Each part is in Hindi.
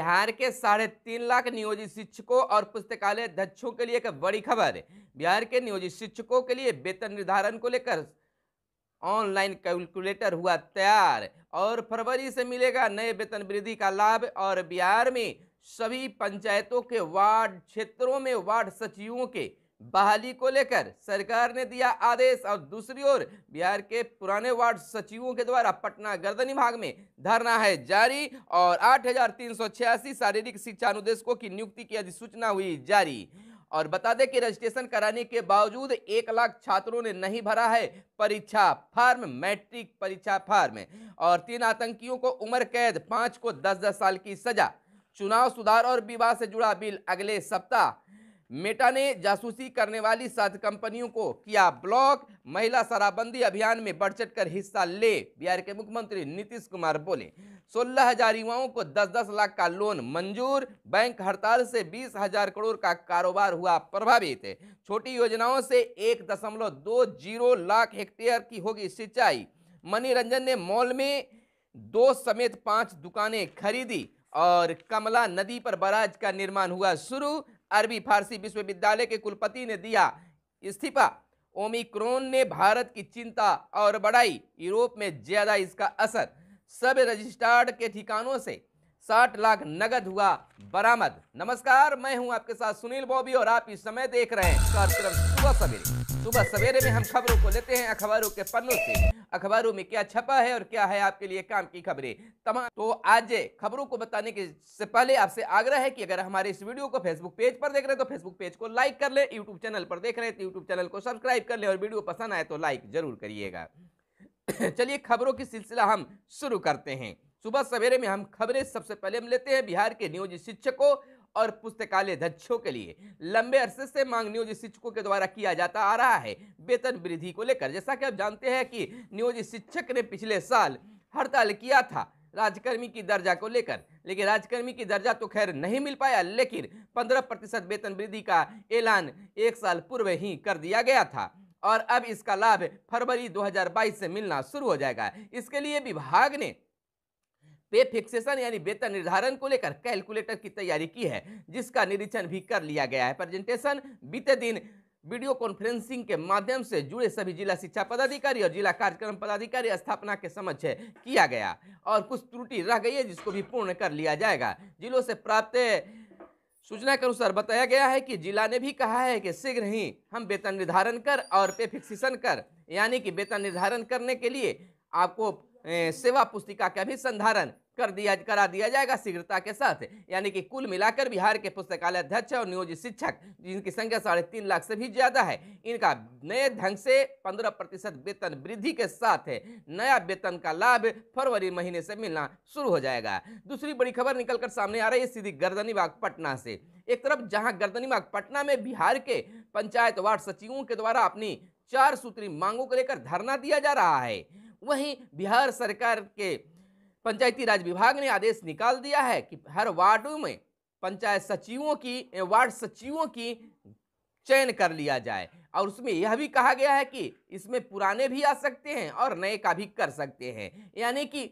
बिहार के साढ़े तीन लाख नियोजित शिक्षकों और पुस्तकालय अध्यक्षों के लिए एक बड़ी खबर बिहार के नियोजित शिक्षकों के लिए वेतन निर्धारण को लेकर ऑनलाइन कैलकुलेटर हुआ तैयार और फरवरी से मिलेगा नए वेतन वृद्धि का लाभ और बिहार में सभी पंचायतों के वार्ड क्षेत्रों में वार्ड सचिवों के बहाली को लेकर सरकार ने दिया आदेश और दूसरी ओर बिहार के पुराने वार्ड सचिवों के द्वारा पटना गर्दनी भाग में धरना है जारी और आठ शारीरिक शिक्षा अनुदेशकों की नियुक्ति की अधिसूचना हुई जारी और बता दें कि रजिस्ट्रेशन कराने के बावजूद एक लाख छात्रों ने नहीं भरा है परीक्षा फार्म मैट्रिक परीक्षा फार्म और तीन आतंकियों को उम्र कैद पांच को दस दस साल की सजा चुनाव सुधार और विवाह से जुड़ा बिल अगले सप्ताह मेटा ने जासूसी करने वाली सात कंपनियों को किया ब्लॉक महिला शराबबंदी अभियान में बढ़ चढ़ कर हिस्सा ले बिहार के मुख्यमंत्री नीतीश कुमार बोले सोलह हजार युवाओं को दस दस लाख का लोन मंजूर बैंक हड़ताल से बीस हजार करोड़ का कारोबार हुआ प्रभावित छोटी योजनाओं से एक दशमलव दो जीरो लाख हेक्टेयर की होगी सिंचाई रंजन ने मॉल में दो समेत पांच दुकानें खरीदी और कमला नदी पर बराज का निर्माण हुआ शुरू अरबी फारसी विश्वविद्यालय के कुलपति ने दिया इस्तीफा ओमिक्रोन ने भारत की चिंता और बढ़ाई यूरोप में ज़्यादा इसका असर सब रजिस्टर्ड के ठिकानों से साठ लाख नगद हुआ बरामद नमस्कार मैं हूं आपके साथ सुनील बॉबी और आप इस समय देख रहे हैं कार्यक्रम सुबह सवेरे सुबह सवेरे में हम खबरों को लेते हैं अखबारों के पन्नों से अखबारों में क्या छपा है और क्या है आपके लिए काम की खबरें तमाम तो आज खबरों को बताने के से पहले आपसे आग्रह है कि अगर हमारे इस वीडियो को फेसबुक पेज पर देख रहे हैं तो फेसबुक पेज को लाइक कर ले यूट्यूब चैनल पर देख रहे हैं तो यूट्यूब चैनल को सब्सक्राइब कर ले और वीडियो पसंद आए तो लाइक जरूर करिएगा चलिए खबरों की सिलसिला हम शुरू करते हैं सुबह सवेरे में हम खबरें सबसे पहले हम लेते हैं बिहार के नियोजित शिक्षकों और पुस्तकालय अध्यक्षों के लिए लंबे अरसे से मांग नियोजित शिक्षकों के द्वारा किया जाता आ रहा है वेतन वृद्धि को लेकर जैसा कि आप जानते हैं कि नियोजित शिक्षक ने पिछले साल हड़ताल किया था राजकर्मी की दर्जा को लेकर लेकिन राजकर्मी की दर्जा तो खैर नहीं मिल पाया लेकिन 15 प्रतिशत वेतन वृद्धि का ऐलान एक साल पूर्व ही कर दिया गया था और अब इसका लाभ फरवरी 2022 से मिलना शुरू हो जाएगा इसके लिए विभाग ने पे फिक्सेशन यानी वेतन निर्धारण को लेकर कैलकुलेटर की तैयारी की है जिसका निरीक्षण भी कर लिया गया है प्रेजेंटेशन बीते दिन वीडियो कॉन्फ्रेंसिंग के माध्यम से जुड़े सभी जिला शिक्षा पदाधिकारी और जिला कार्यक्रम पदाधिकारी स्थापना के समक्ष किया गया और कुछ त्रुटि रह गई है जिसको भी पूर्ण कर लिया जाएगा जिलों से प्राप्त सूचना के अनुसार बताया गया है कि जिला ने भी कहा है कि शीघ्र ही हम वेतन निर्धारण कर और पे फिक्सेशन कर यानी कि वेतन निर्धारण करने के लिए आपको सेवा पुस्तिका का भी संधारण कर दिया करा दिया जाएगा शीघ्रता के साथ यानी कि कुल मिलाकर बिहार के पुस्तकालय अध्यक्ष और नियोजित शिक्षक जिनकी संख्या साढ़े तीन लाख से भी ज़्यादा है इनका नए ढंग से पंद्रह प्रतिशत वेतन वृद्धि के साथ नया वेतन का लाभ फरवरी महीने से मिलना शुरू हो जाएगा दूसरी बड़ी खबर निकलकर सामने आ रही है सीधी गर्दनीबाग पटना से एक तरफ गर्दनी गर्दनीबाग पटना में बिहार के पंचायत वार्ड सचिवों के द्वारा अपनी चार सूत्री मांगों को लेकर धरना दिया जा रहा है वहीं बिहार सरकार के पंचायती राज विभाग ने आदेश निकाल दिया है कि हर वार्डों में पंचायत सचिवों की वार्ड सचिवों की चयन कर लिया जाए और उसमें यह भी कहा गया है कि इसमें पुराने भी आ सकते हैं और नए का भी कर सकते हैं यानी कि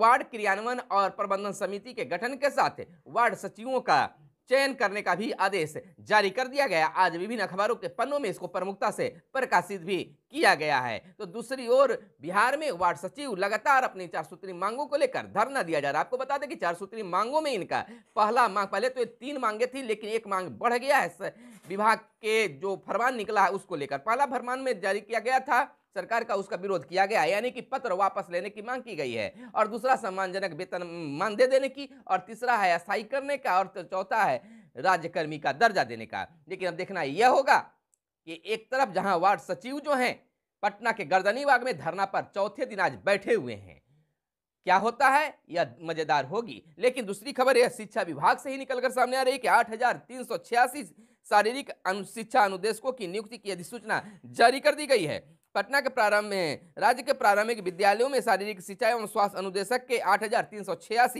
वार्ड क्रियान्वयन और प्रबंधन समिति के गठन के साथ वार्ड सचिवों का चयन करने का भी आदेश जारी कर दिया गया आज विभिन्न अखबारों के पन्नों में इसको प्रमुखता से प्रकाशित भी किया गया है तो दूसरी ओर बिहार में वार्ड सचिव लगातार अपनी चार सूत्री मांगों को लेकर धरना दिया जा रहा है आपको बता दें कि चार सूत्री मांगों में इनका पहला मांग पहले तो ये तीन मांगे थी लेकिन एक मांग बढ़ गया है विभाग के जो फरमान निकला है उसको लेकर पहला फरमान में जारी किया गया था सरकार का उसका विरोध किया गया है यानी कि पत्र वापस लेने की मांग की गई है और दूसरा सम्मानजनक वेतन मान दे देने की और तीसरा है स्थायी करने का और चौथा है राज्यकर्मी का दर्जा देने का लेकिन अब देखना यह होगा कि एक तरफ जहां वार्ड सचिव जो हैं पटना के गर्दनी बाग में धरना पर चौथे दिन आज बैठे हुए हैं क्या होता है यह मजेदार होगी लेकिन दूसरी खबर यह शिक्षा विभाग से ही निकलकर सामने आ रही है कि आठ हजार तीन सौ छियासी शारीरिक शिक्षा अनुदेशकों की नियुक्ति की अधिसूचना जारी कर दी गई है पटना के प्रारंभ में राज्य के प्रारंभिक विद्यालयों में शारीरिक शिक्षा एवं स्वास्थ्य अनुदेशक के आठ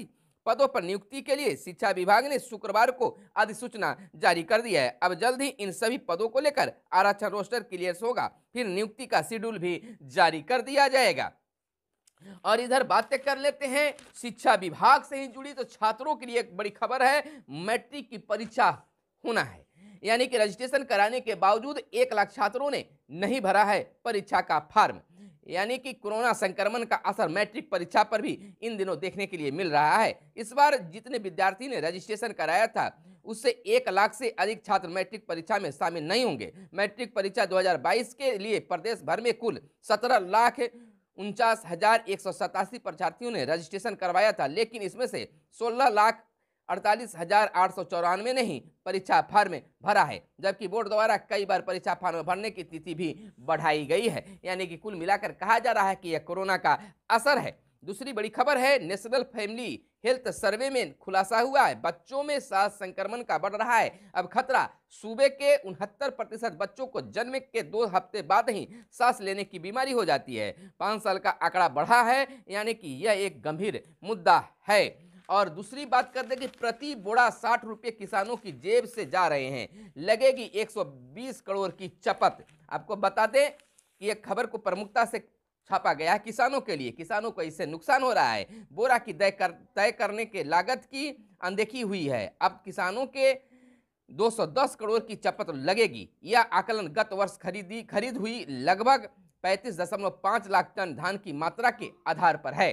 पदों पर नियुक्ति के लिए शिक्षा विभाग ने शुक्रवार को अधिसूचना जारी कर दी है अब जल्द ही इन सभी पदों को लेकर आरक्षण रोस्टर क्लियर होगा फिर नियुक्ति का शेड्यूल भी जारी कर दिया जाएगा और इधर बातें कर लेते हैं शिक्षा विभाग से ही जुड़ी तो छात्रों के लिए एक बड़ी खबर है मैट्रिक की परीक्षा होना है यानी कि रजिस्ट्रेशन कराने के बावजूद एक लाख छात्रों ने नहीं भरा है परीक्षा का फार्म यानी कि कोरोना संक्रमण का असर मैट्रिक परीक्षा पर भी इन दिनों देखने के लिए मिल रहा है इस बार जितने विद्यार्थी ने रजिस्ट्रेशन कराया था उससे एक लाख से अधिक छात्र मैट्रिक परीक्षा में शामिल नहीं होंगे मैट्रिक परीक्षा 2022 के लिए प्रदेश भर में कुल सत्रह लाख उनचास हजार एक सौ सतासी परीक्षार्थियों ने रजिस्ट्रेशन करवाया था लेकिन इसमें से सोलह लाख अड़तालीस हजार आठ सौ चौरानवे ने ही परीक्षा फार्म भरा है जबकि बोर्ड द्वारा कई बार परीक्षा फार्म भरने की तिथि भी बढ़ाई गई है यानी कि कुल मिलाकर कहा जा रहा है कि यह कोरोना का असर है दूसरी बड़ी खबर है नेशनल फैमिली हेल्थ सर्वे में खुलासा हुआ है बच्चों में सांस संक्रमण का बढ़ रहा है अब खतरा सूबे के उनहत्तर प्रतिशत बच्चों को जन्म के दो हफ्ते बाद ही सांस लेने की बीमारी हो जाती है पाँच साल का आंकड़ा बढ़ा है यानी कि यह एक गंभीर मुद्दा है और दूसरी बात कर दें कि प्रति बोड़ा साठ रुपये किसानों की जेब से जा रहे हैं लगेगी 120 करोड़ की चपत आपको बता दें कि यह खबर को प्रमुखता से छापा गया है किसानों के लिए किसानों को इससे नुकसान हो रहा है बोरा की तय कर तय करने के लागत की अनदेखी हुई है अब किसानों के 210 करोड़ की चपत लगेगी यह आकलन गत वर्ष खरीदी खरीद हुई लगभग पैंतीस लाख टन धान की मात्रा के आधार पर है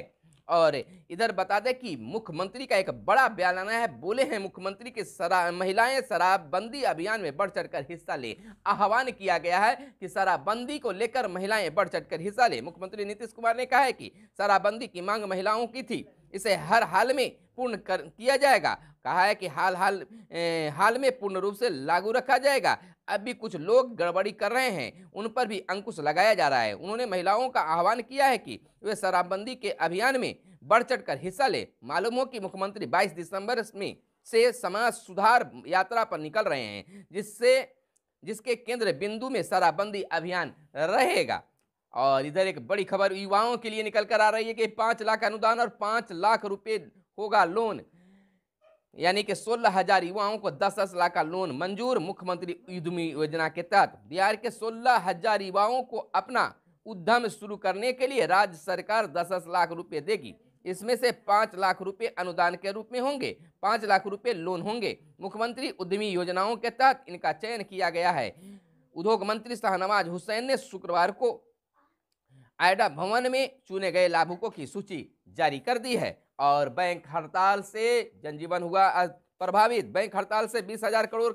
और इधर बता दें कि मुख्यमंत्री का एक बड़ा बयान आना है बोले हैं मुख्यमंत्री के शराब महिलाएं शराबबंदी अभियान में बढ़ चढ़कर हिस्सा ले आह्वान किया गया है कि शराबबंदी को लेकर महिलाएं बढ़ चढ़कर हिस्सा ले मुख्यमंत्री नीतीश कुमार ने कहा है कि शराबबंदी की मांग महिलाओं की थी इसे हर हाल में पूर्ण कर किया जाएगा कहा है कि हाल हाल ए, हाल में पूर्ण रूप से लागू रखा जाएगा अब भी कुछ लोग गड़बड़ी कर रहे हैं उन पर भी अंकुश लगाया जा रहा है उन्होंने महिलाओं का आह्वान किया है कि वे शराबबंदी के अभियान में बढ़ चढ़ हिस्सा लें मालूम हो कि मुख्यमंत्री बाईस दिसंबर में से समाज सुधार यात्रा पर निकल रहे हैं जिससे जिसके केंद्र बिंदु में शराबबंदी अभियान रहेगा और इधर एक बड़ी खबर युवाओं के लिए निकल कर आ रही है कि पाँच लाख अनुदान और पाँच लाख रुपए होगा लोन यानी कि सोलह हजार युवाओं को दस दस लाख का लोन मंजूर मुख्यमंत्री उद्यमी योजना के तहत बिहार के सोलह हजार युवाओं को अपना उद्यम शुरू करने के लिए राज्य सरकार दस दस लाख रुपए देगी इसमें से पाँच लाख रुपए अनुदान के रूप में होंगे पाँच लाख रुपए लोन होंगे मुख्यमंत्री उद्यमी योजनाओं के तहत इनका चयन किया गया है उद्योग मंत्री शाहनवाज हुसैन ने शुक्रवार को आयडा भवन में चुने गए लाभुकों की सूची जारी कर दी है और बैंक हड़ताल से जनजीवन हुआ प्रभावित बैंक हड़ताल से बीस हजार करोड़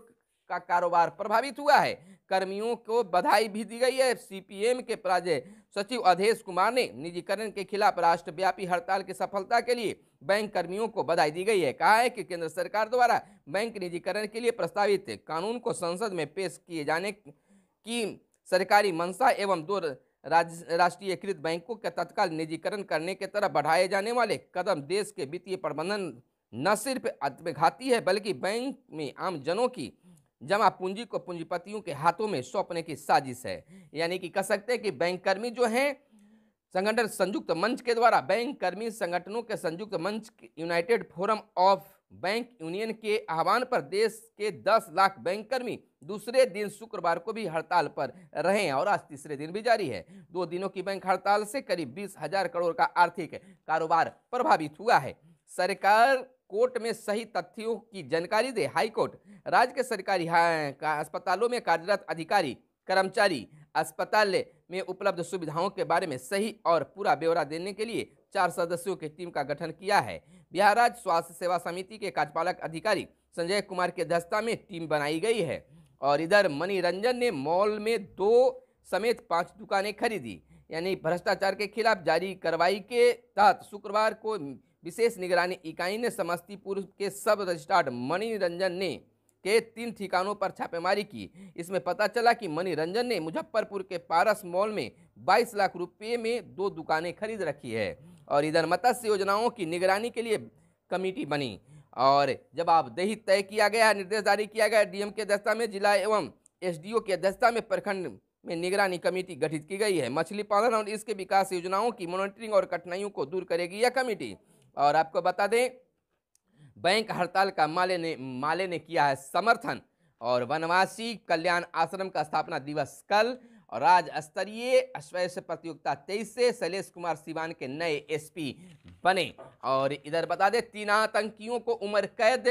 का कारोबार प्रभावित हुआ है कर्मियों को बधाई भी दी गई है सीपीएम के पराजय सचिव अधेश कुमार ने निजीकरण के खिलाफ राष्ट्रव्यापी हड़ताल की सफलता के लिए बैंक कर्मियों को बधाई दी गई है कहा है कि केंद्र सरकार द्वारा बैंक निजीकरण के लिए प्रस्तावित कानून को संसद में पेश किए जाने की सरकारी मंशा एवं दो राष्ट्रीयकृत बैंकों का तत्काल निजीकरण करने के तरफ बढ़ाए जाने वाले कदम देश के वित्तीय प्रबंधन न सिर्फ आत्मघाती है बल्कि बैंक में आमजनों की जमा पूंजी को पूंजीपतियों के हाथों में सौंपने की साजिश है यानी कि कह सकते हैं कि बैंक कर्मी जो हैं संगठन संयुक्त मंच के द्वारा बैंक कर्मी संगठनों के संयुक्त मंच United Forum of Bank Union के आह्वान पर देश के 10 लाख बैंक कर्मी दूसरे दिन शुक्रवार को भी हड़ताल पर रहे हैं और आज तीसरे दिन भी जारी है दो दिनों की बैंक हड़ताल से करीब बीस हजार करोड़ का आर्थिक कारोबार प्रभावित हुआ है सरकार कोर्ट में सही तथ्यों की जानकारी दे हाईकोर्ट राज्य के सरकारी अस्पतालों में कार्यरत अधिकारी कर्मचारी अस्पताल में उपलब्ध सुविधाओं के बारे में सही और पूरा ब्यौरा देने के लिए चार सदस्यों की टीम का गठन किया है बिहार राज्य स्वास्थ्य सेवा समिति के कार्यपालक अधिकारी संजय कुमार की अध्यक्षता में टीम बनाई गई है और इधर मणिरंजन ने मॉल में दो समेत पाँच दुकानें खरीदी यानी भ्रष्टाचार के खिलाफ जारी कार्रवाई के तहत शुक्रवार को विशेष निगरानी इकाई ने समस्तीपुर के सब रजिस्ट्रार्ड मणिरंजन ने के तीन ठिकानों पर छापेमारी की इसमें पता चला कि मणिरंजन ने मुजफ्फरपुर के पारस मॉल में 22 लाख रुपए में दो दुकानें खरीद रखी है और इधर मत्स्य योजनाओं की निगरानी के लिए कमेटी बनी और जब आप दही तय किया गया निर्देश जारी किया गया डीएम की अध्यक्षता में जिला एवं एसडीओ की अध्यक्षता में प्रखंड में निगरानी कमेटी गठित की गई है मछली पालन और इसके विकास योजनाओं की मॉनिटरिंग और कठिनाइयों को दूर करेगी यह कमेटी और आपको बता दें बैंक हड़ताल का माले ने माले ने किया है समर्थन और वनवासी कल्याण आश्रम का स्थापना दिवस कल राज्य स्तरीय अश्वैश प्रतियोगिता तेईस से शैलेश कुमार सिवान के नए एसपी बने और इधर बता दें तीन आतंकियों को उम्र कैद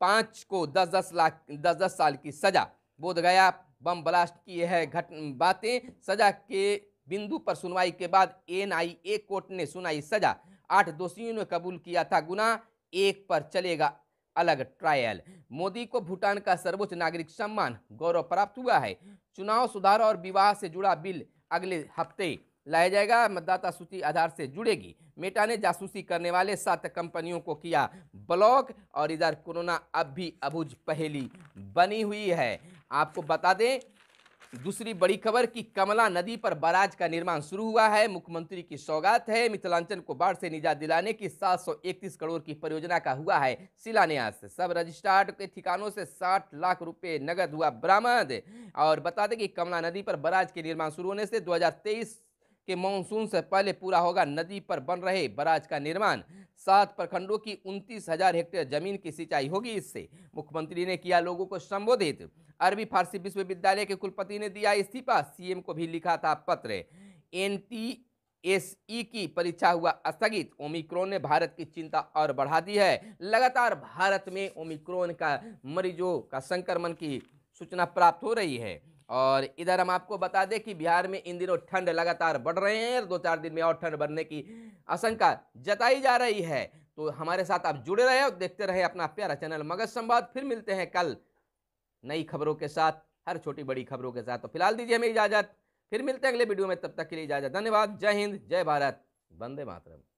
पाँच को दस दस लाख दस दस साल की सजा बोध गया बम ब्लास्ट की यह घट बातें सजा के बिंदु पर सुनवाई के बाद एनआईए कोर्ट ने सुनाई सजा आठ दोषियों ने कबूल किया था गुना एक पर चलेगा अलग ट्रायल मोदी को भूटान का सर्वोच्च नागरिक सम्मान गौरव प्राप्त हुआ है चुनाव सुधार और विवाह से जुड़ा बिल अगले हफ्ते लाया जाएगा मतदाता सूची आधार से जुड़ेगी मेटा ने जासूसी करने वाले सात कंपनियों को किया ब्लॉक और इधर कोरोना अब भी अबूझ पहेली बनी हुई है आपको बता दें दूसरी बड़ी खबर कि कमला नदी पर बराज का निर्माण शुरू हुआ है मुख्यमंत्री की सौगात है मिथिलांचल को बाढ़ से निजात दिलाने की 731 करोड़ की परियोजना का हुआ है शिलान्यास सब रजिस्ट्रार्ड के ठिकानों से 60 लाख रुपए नगद हुआ बरामद और बता दें कि कमला नदी पर बराज के निर्माण शुरू होने से 2023 कि मानसून से पहले पूरा होगा नदी पर बन रहे बराज का निर्माण सात प्रखंडों की उनतीस हजार हेक्टेयर जमीन की सिंचाई होगी इससे मुख्यमंत्री ने किया लोगों को संबोधित अरबी फारसी विश्वविद्यालय के कुलपति ने दिया इस्तीफा सीएम को भी लिखा था पत्र एन एसई की परीक्षा हुआ स्थगित ओमिक्रोन ने भारत की चिंता और बढ़ा दी है लगातार भारत में ओमिक्रोन का मरीजों का संक्रमण की सूचना प्राप्त हो रही है और इधर हम आपको बता दें कि बिहार में इन दिनों ठंड लगातार बढ़ रहे हैं दो चार दिन में और ठंड बढ़ने की आशंका जताई जा रही है तो हमारे साथ आप जुड़े रहे और देखते रहे अपना प्यारा चैनल मगध संवाद फिर मिलते हैं कल नई खबरों के साथ हर छोटी बड़ी खबरों के साथ तो फिलहाल दीजिए हमें इजाज़त फिर मिलते हैं अगले वीडियो में तब तक के लिए इजाज़त धन्यवाद जय हिंद जय भारत वंदे मातरम